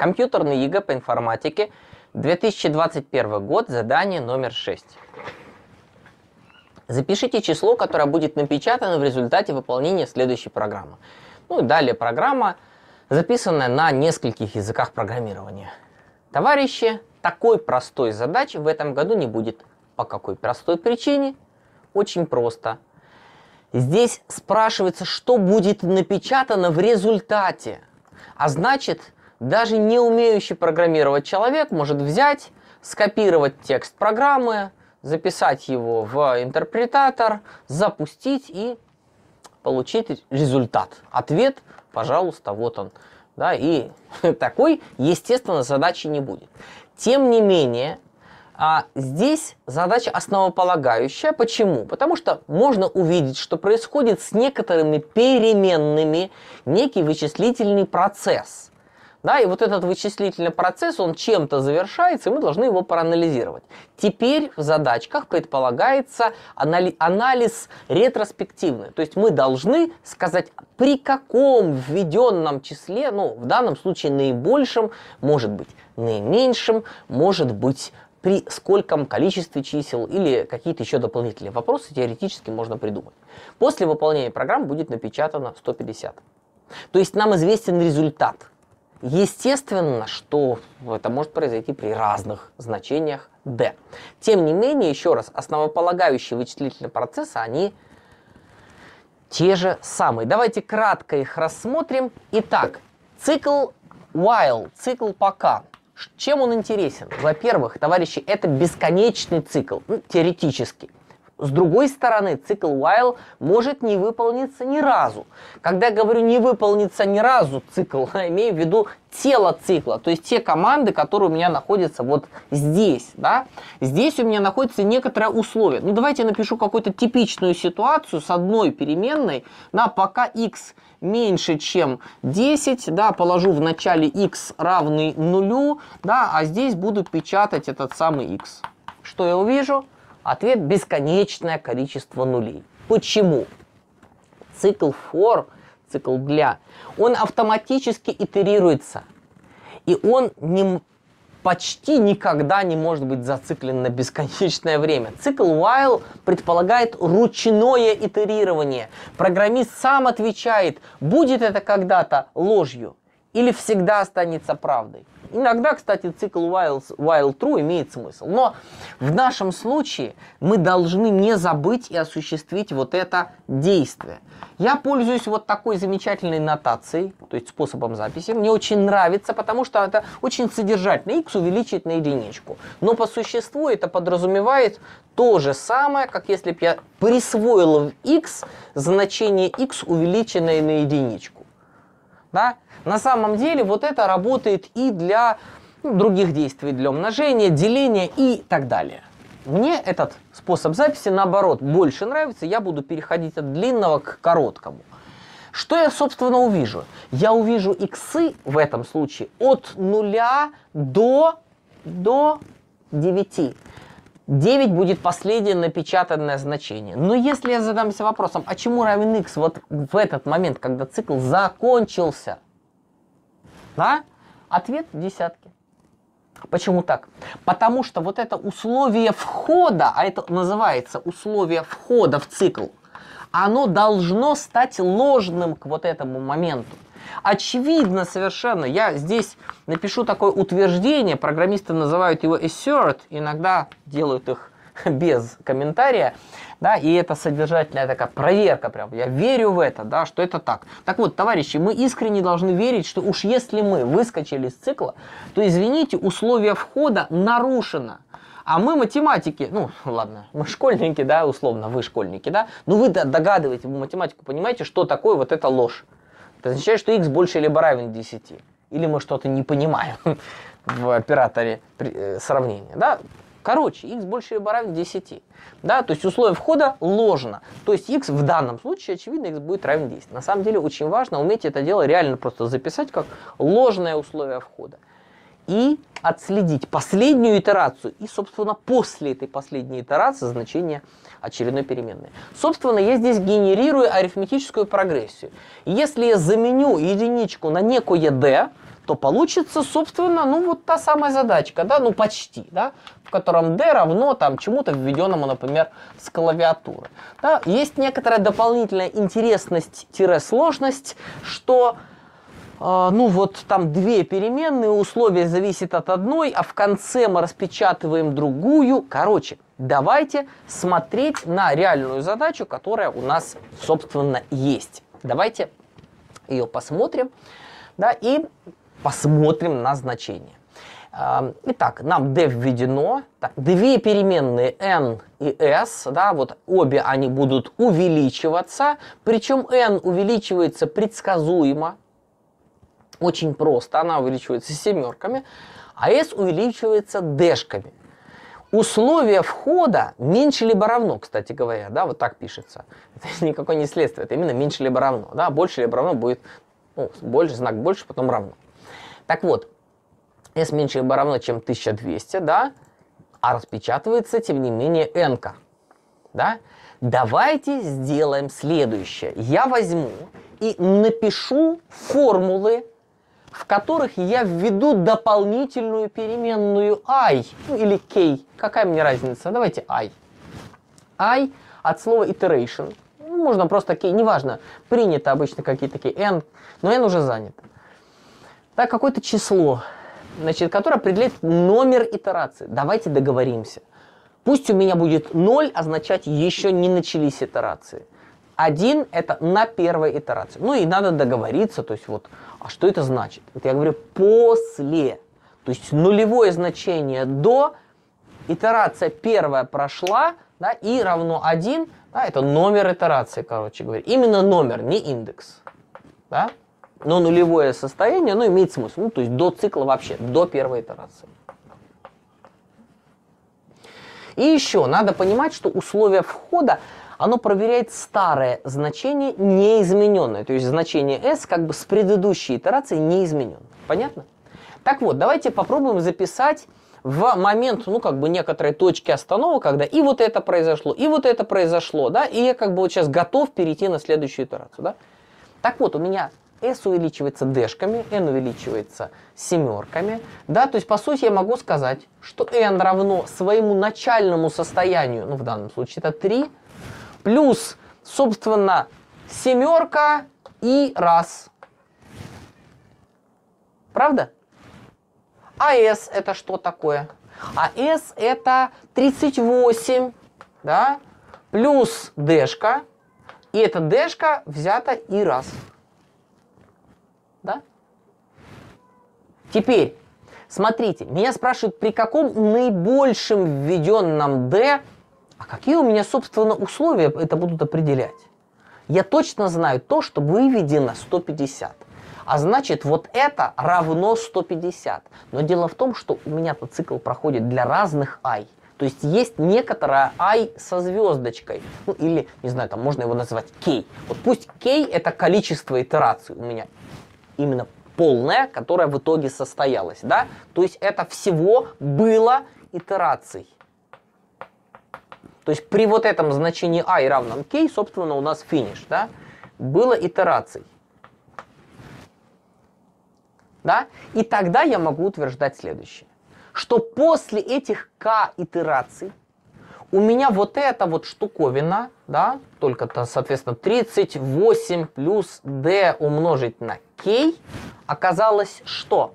Компьютерный ЕГЭ по информатике, 2021 год, задание номер 6. Запишите число, которое будет напечатано в результате выполнения следующей программы. Ну и далее программа, записанная на нескольких языках программирования. Товарищи, такой простой задачи в этом году не будет. По какой простой причине? Очень просто. Здесь спрашивается, что будет напечатано в результате. А значит, даже не умеющий программировать человек может взять, скопировать текст программы, записать его в интерпретатор, запустить и получить результат. Ответ, пожалуйста, вот он. Да, и такой, естественно, задачи не будет. Тем не менее, а здесь задача основополагающая. Почему? Потому что можно увидеть, что происходит с некоторыми переменными некий вычислительный процесс – да, и вот этот вычислительный процесс, он чем-то завершается, и мы должны его проанализировать. Теперь в задачках предполагается анали анализ ретроспективный. То есть мы должны сказать, при каком введенном числе, ну, в данном случае наибольшем, может быть, наименьшем, может быть, при скольком количестве чисел или какие-то еще дополнительные вопросы теоретически можно придумать. После выполнения программ будет напечатано 150. То есть нам известен результат – Естественно, что это может произойти при разных значениях d. Тем не менее, еще раз, основополагающие вычислительные процессы, они те же самые. Давайте кратко их рассмотрим. Итак, цикл while, цикл пока. Чем он интересен? Во-первых, товарищи, это бесконечный цикл, ну, теоретически. С другой стороны, цикл while может не выполниться ни разу. Когда я говорю не выполнится ни разу цикл, я имею в виду тело цикла, то есть те команды, которые у меня находятся вот здесь. Да? Здесь у меня находится некоторое условие. Ну, давайте я напишу какую-то типичную ситуацию с одной переменной на пока x меньше, чем 10, да, положу в начале x равный нулю, да, а здесь буду печатать этот самый x. Что я увижу? Ответ – бесконечное количество нулей. Почему? Цикл for, цикл для, он автоматически итерируется. И он не, почти никогда не может быть зациклен на бесконечное время. Цикл while предполагает ручное итерирование. Программист сам отвечает, будет это когда-то ложью или всегда останется правдой. Иногда, кстати, цикл while, while true имеет смысл. Но в нашем случае мы должны не забыть и осуществить вот это действие. Я пользуюсь вот такой замечательной нотацией, то есть способом записи. Мне очень нравится, потому что это очень содержательно. X увеличить на единичку. Но по существу это подразумевает то же самое, как если бы я присвоил в x значение x, увеличенное на единичку. Да? На самом деле вот это работает и для ну, других действий, для умножения, деления и так далее. Мне этот способ записи, наоборот, больше нравится. Я буду переходить от длинного к короткому. Что я, собственно, увижу? Я увижу иксы в этом случае от 0 до, до 9. 9 будет последнее напечатанное значение. Но если я задамся вопросом, а чему равен x вот в этот момент, когда цикл закончился – да? Ответ десятки. Почему так? Потому что вот это условие входа, а это называется условие входа в цикл, оно должно стать ложным к вот этому моменту. Очевидно совершенно, я здесь напишу такое утверждение, программисты называют его assert, иногда делают их без комментария, да, и это содержательная такая проверка прям, я верю в это, да, что это так. Так вот, товарищи, мы искренне должны верить, что уж если мы выскочили из цикла, то, извините, условие входа нарушено. А мы математики, ну ладно, мы школьники, да, условно, вы школьники, да, но вы догадываете, вы математику понимаете, что такое вот эта ложь. Это означает, что x больше либо равен 10. Или мы что-то не понимаем в операторе э, сравнения, да. Короче, x больше либо равен 10. Да? То есть условие входа ложно. То есть x в данном случае, очевидно, x будет равен 10. На самом деле очень важно уметь это дело реально просто записать как ложное условие входа. И отследить последнюю итерацию и, собственно, после этой последней итерации значение очередной переменной. Собственно, я здесь генерирую арифметическую прогрессию. Если я заменю единичку на некое d, то получится, собственно, ну вот та самая задачка, да, ну почти, да, в котором d равно там чему-то введенному, например, с клавиатуры. Да. Есть некоторая дополнительная интересность-сложность, что э, ну вот там две переменные, условия зависит от одной, а в конце мы распечатываем другую. Короче, давайте смотреть на реальную задачу, которая у нас, собственно, есть. Давайте ее посмотрим. Да, и посмотрим на значение. Эм, итак, нам d введено. Так, две переменные n и s, да, вот обе они будут увеличиваться. Причем n увеличивается предсказуемо. Очень просто, она увеличивается семерками, а s увеличивается дэшками. Условие входа меньше либо равно, кстати говоря, да, вот так пишется. Это никакое не следствие, это именно меньше либо равно, да, больше либо равно будет, ну, больше, знак больше, потом равно. Так вот, s меньше либо равно, чем 1200, да, а распечатывается, тем не менее, n. -ка, да? Давайте сделаем следующее. Я возьму и напишу формулы, в которых я введу дополнительную переменную i ну, или k. Какая мне разница? Давайте i. i от слова iteration. Ну, можно просто k, неважно. Принято обычно какие-то k. n, но n уже занято так, какое-то число, значит, которое определяет номер итерации. Давайте договоримся. Пусть у меня будет 0 означать а еще не начались итерации. 1 это на первой итерации. Ну и надо договориться, то есть вот, а что это значит? Это я говорю после. То есть нулевое значение до, итерация первая прошла, да, и равно 1, да, это номер итерации, короче говоря. Именно номер, не индекс. Да? Но нулевое состояние, оно имеет смысл. Ну, то есть до цикла вообще, до первой итерации. И еще надо понимать, что условие входа, оно проверяет старое значение неизмененное. То есть значение s как бы с предыдущей итерации не изменено. Понятно? Так вот, давайте попробуем записать в момент, ну, как бы некоторой точки остановок, когда и вот это произошло, и вот это произошло, да, и я как бы вот сейчас готов перейти на следующую итерацию, да. Так вот, у меня S увеличивается дэшками, N увеличивается семерками. Да, то есть, по сути, я могу сказать, что N равно своему начальному состоянию, ну, в данном случае это 3, плюс, собственно, семерка и раз. Правда? А S это что такое? А S это 38, да, плюс дэшка, и эта дэшка взята и раз. Теперь, смотрите, меня спрашивают, при каком наибольшем введенном D, а какие у меня, собственно, условия это будут определять? Я точно знаю то, что выведено 150. А значит, вот это равно 150. Но дело в том, что у меня-то цикл проходит для разных i. То есть есть некоторая i со звездочкой. Ну, или, не знаю, там можно его назвать k. Вот пусть k это количество итераций у меня именно полная, которая в итоге состоялась, да? То есть это всего было итераций. То есть при вот этом значении i а равном k, собственно, у нас финиш, да? Было итераций. Да? И тогда я могу утверждать следующее, что после этих k итераций у меня вот эта вот штуковина, да, только, -то, соответственно, 38 плюс d умножить на k, оказалось что?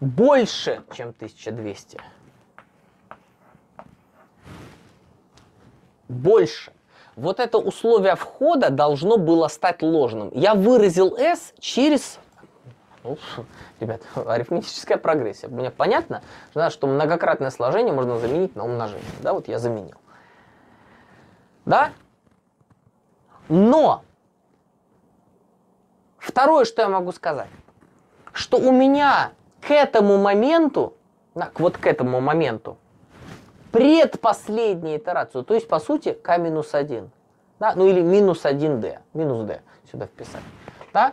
Больше, чем 1200. Больше. Вот это условие входа должно было стать ложным. Я выразил s через ну, ребят, арифметическая прогрессия. Мне понятно, что многократное сложение можно заменить на умножение. Да, вот я заменил. Да? Но! Второе, что я могу сказать, что у меня к этому моменту, так, вот к этому моменту, предпоследняя итерация, то есть, по сути, k минус 1, да, ну или минус 1d, минус d сюда вписать, да,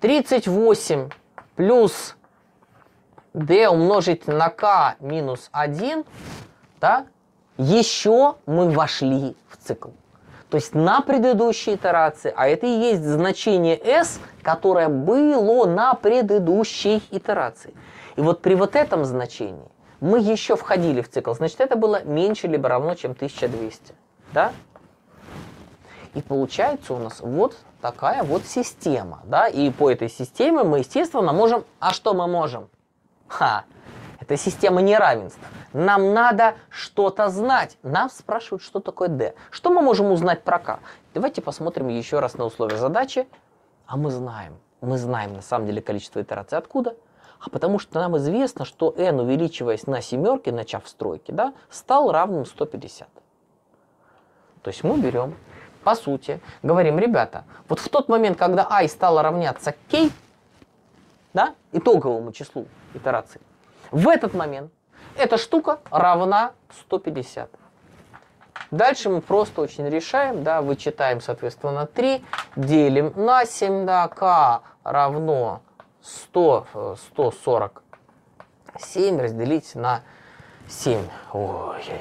38 плюс d умножить на k минус 1, да, еще мы вошли в цикл. То есть на предыдущей итерации, а это и есть значение s, которое было на предыдущей итерации. И вот при вот этом значении мы еще входили в цикл. Значит, это было меньше либо равно, чем 1200. Да? И получается у нас вот такая вот система. Да? И по этой системе мы, естественно, можем... А что мы можем? Ха! Это система неравенства. Нам надо что-то знать. Нам спрашивают, что такое D. Что мы можем узнать про k? Давайте посмотрим еще раз на условия задачи. А мы знаем. Мы знаем на самом деле количество итераций. Откуда? А потому что нам известно, что n, увеличиваясь на семерке, начав стройки, да, стал равным 150. То есть мы берем по сути, говорим, ребята, вот в тот момент, когда i а стало равняться k, да, итоговому числу итераций, в этот момент эта штука равна 150. Дальше мы просто очень решаем, да, вычитаем, соответственно, 3, делим на 7, да, k равно 100, 147 э, разделить на 7. Ой,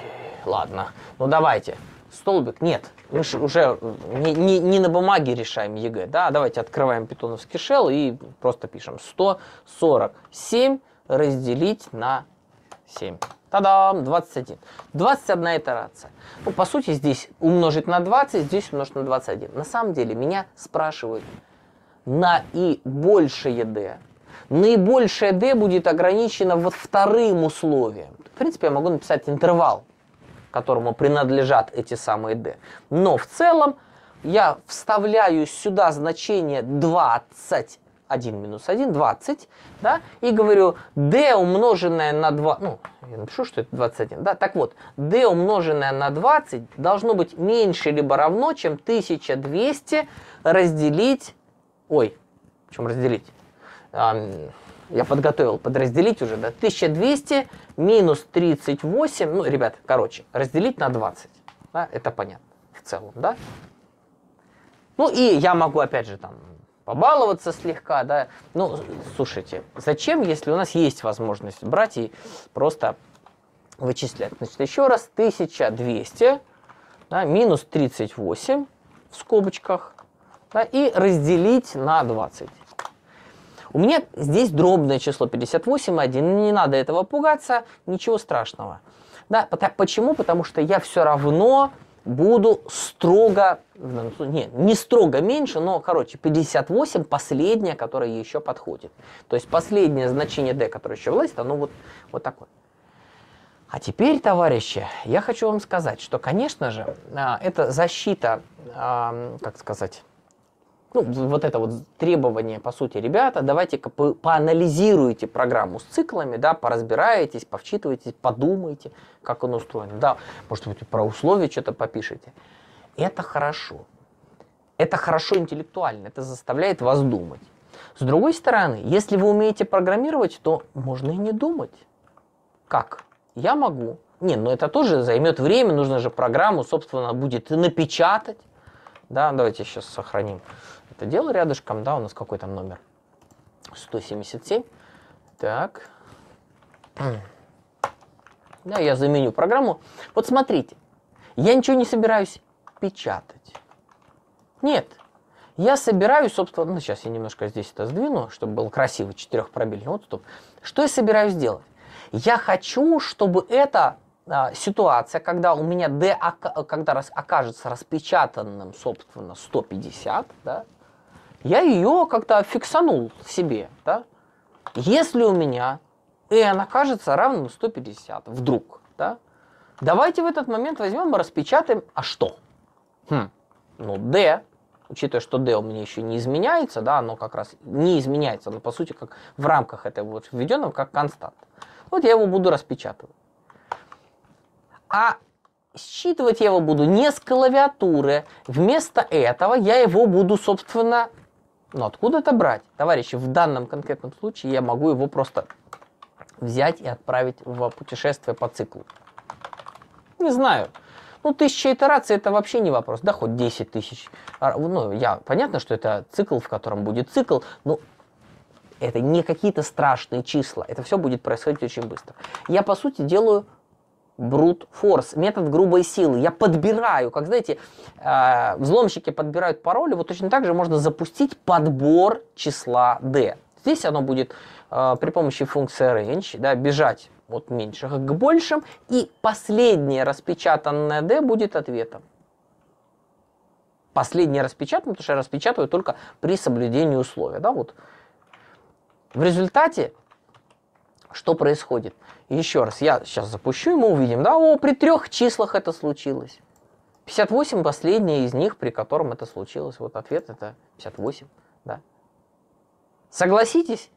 ладно, ну давайте столбик. Нет, мы же уже не, не, не на бумаге решаем ЕГЭ. Да? Давайте открываем питоновский шел и просто пишем 147 разделить на 7. Та-дам! 21. 21 итерация. Ну, по сути, здесь умножить на 20, здесь умножить на 21. На самом деле, меня спрашивают на и большее d. Наибольшее d будет ограничено вот вторым условием. В принципе, я могу написать интервал которому принадлежат эти самые d. Но в целом я вставляю сюда значение 20 1 минус 1, 20, да, и говорю d умноженное на 2, ну, я напишу, что это 21, да, так вот, d умноженное на 20 должно быть меньше либо равно, чем 1200 разделить, ой, чем разделить, я подготовил подразделить уже, да, 1200 минус 38, ну, ребят, короче, разделить на 20, да, это понятно в целом, да. Ну, и я могу, опять же, там, побаловаться слегка, да. Ну, слушайте, зачем, если у нас есть возможность брать и просто вычислять? Значит, еще раз, 1200 да, минус 38 в скобочках, да, и разделить на 20. У меня здесь дробное число 58,1. Не надо этого пугаться, ничего страшного. Да, почему? Потому что я все равно буду строго, ну, ну, не, не строго меньше, но, короче, 58 последнее, которое еще подходит. То есть последнее значение d, которое еще влазит, оно вот, вот такое. А теперь, товарищи, я хочу вам сказать, что, конечно же, а, эта защита, как сказать, ну, вот это вот требование, по сути, ребята, давайте-ка по поанализируйте программу с циклами, да, поразбираетесь, повчитывайтесь, подумайте, как он устроен. Да, может быть, про условия что-то попишите. Это хорошо. Это хорошо интеллектуально, это заставляет вас думать. С другой стороны, если вы умеете программировать, то можно и не думать. Как? Я могу. Не, но ну это тоже займет время, нужно же программу, собственно, будет напечатать. Да, давайте сейчас сохраним это дело рядышком, да, у нас какой там номер? 177. Так. Да, я заменю программу. Вот смотрите, я ничего не собираюсь печатать. Нет, я собираюсь, собственно, ну, сейчас я немножко здесь это сдвину, чтобы был красивый четырехпробильный отступ. Что я собираюсь делать? Я хочу, чтобы эта а, ситуация, когда у меня D, а, когда раз, окажется распечатанным, собственно, 150, да, я ее как-то фиксанул себе, да? Если у меня n «э» окажется равным 150, вдруг, да? Давайте в этот момент возьмем и распечатаем, а что? Хм, ну d, учитывая, что d у меня еще не изменяется, да, оно как раз не изменяется, но по сути как в рамках этого вот введенного как константа. Вот я его буду распечатывать. А считывать я его буду не с клавиатуры. Вместо этого я его буду, собственно, но ну, откуда это брать? Товарищи, в данном конкретном случае я могу его просто взять и отправить в путешествие по циклу. Не знаю. Ну, тысяча итераций это вообще не вопрос. Да, хоть 10 тысяч. А, ну, я, понятно, что это цикл, в котором будет цикл, но это не какие-то страшные числа. Это все будет происходить очень быстро. Я, по сути, делаю brute force, метод грубой силы. Я подбираю, как знаете, э, взломщики подбирают пароли, вот точно так же можно запустить подбор числа D. Здесь оно будет э, при помощи функции range да, бежать от меньших к большим, и последнее распечатанное D будет ответом. Последнее распечатанное потому что я распечатываю только при соблюдении условия. Да, вот. В результате что происходит? Еще раз, я сейчас запущу, и мы увидим, да, о, при трех числах это случилось. 58 последние из них, при котором это случилось. Вот ответ это 58, да. Согласитесь,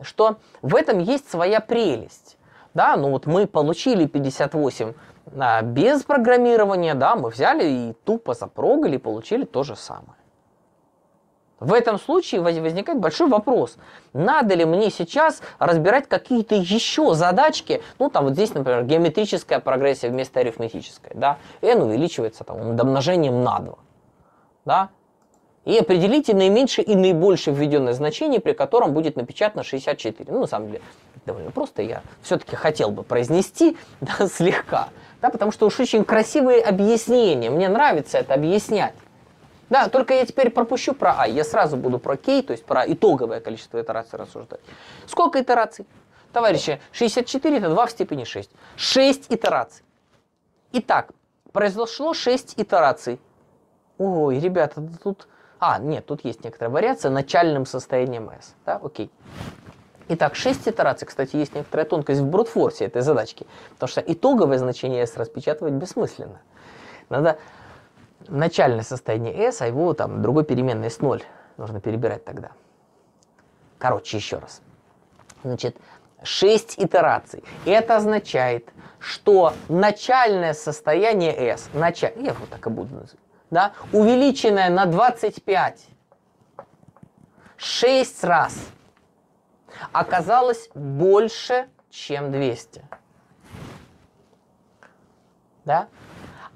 что в этом есть своя прелесть. Да, ну вот мы получили 58 а без программирования, да, мы взяли и тупо запрогали, получили то же самое. В этом случае возникает большой вопрос, надо ли мне сейчас разбирать какие-то еще задачки, ну там вот здесь, например, геометрическая прогрессия вместо арифметической, да, n увеличивается там умножением на 2, да, и определите наименьшее и наибольшее введенное значение, при котором будет напечатано 64. Ну, на самом деле, довольно просто, я все-таки хотел бы произнести да, слегка, да, потому что уж очень красивые объяснения, мне нравится это объяснять. Да, только я теперь пропущу про А, я сразу буду про К, то есть про итоговое количество итераций рассуждать. Сколько итераций? Товарищи, 64 это 2 в степени 6. 6 итераций. Итак, произошло 6 итераций. Ой, ребята, тут... А, нет, тут есть некоторая вариация начальным состоянием S. Да, окей. Итак, 6 итераций, кстати, есть некоторая тонкость в брутфорсе этой задачки, потому что итоговое значение S распечатывать бессмысленно. Надо начальное состояние s, а его там другой переменной с 0 нужно перебирать тогда. Короче, еще раз. Значит, 6 итераций. Это означает, что начальное состояние S, началь... я его так и буду называть, да, увеличенное на 25, 6 раз оказалось больше, чем 200. Да?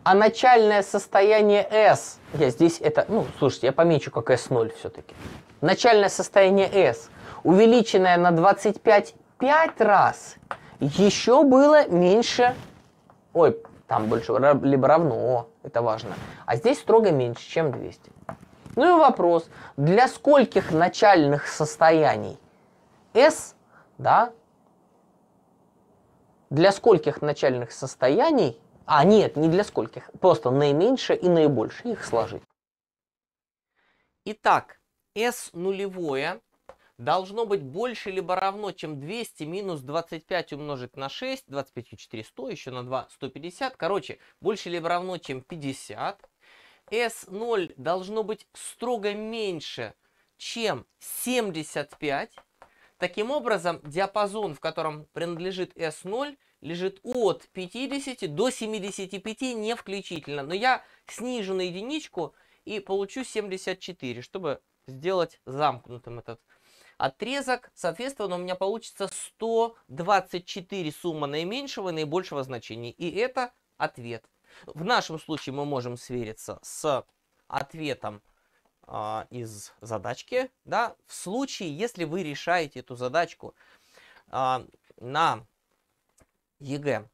А начальное состояние S, я здесь это, ну, слушайте, я помечу как S0 все-таки. Начальное состояние S, увеличенное на 25 5 раз, еще было меньше, ой, там больше, либо равно, это важно. А здесь строго меньше, чем 200. Ну и вопрос, для скольких начальных состояний S, да, для скольких начальных состояний а нет, не для скольких. Просто наименьшее и наибольшее их сложить. Итак, S нулевое должно быть больше либо равно, чем 200 минус 25 умножить на 6, 25 и 4, 100, еще на 2, 150. Короче, больше либо равно, чем 50. S0 должно быть строго меньше, чем 75. Таким образом, диапазон, в котором принадлежит S0, лежит от 50 до 75 не включительно. Но я снижу на единичку и получу 74, чтобы сделать замкнутым этот отрезок. Соответственно, у меня получится 124 сумма наименьшего и наибольшего значения. И это ответ. В нашем случае мы можем свериться с ответом э, из задачки. Да? В случае, если вы решаете эту задачку э, на ЕГЭ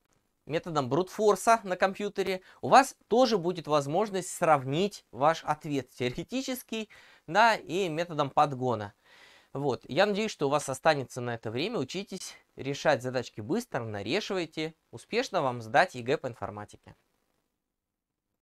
методом брутфорса на компьютере, у вас тоже будет возможность сравнить ваш ответ теоретический, да, и методом подгона. Вот, я надеюсь, что у вас останется на это время, учитесь решать задачки быстро, нарешивайте. Успешно вам сдать ЕГЭ по информатике.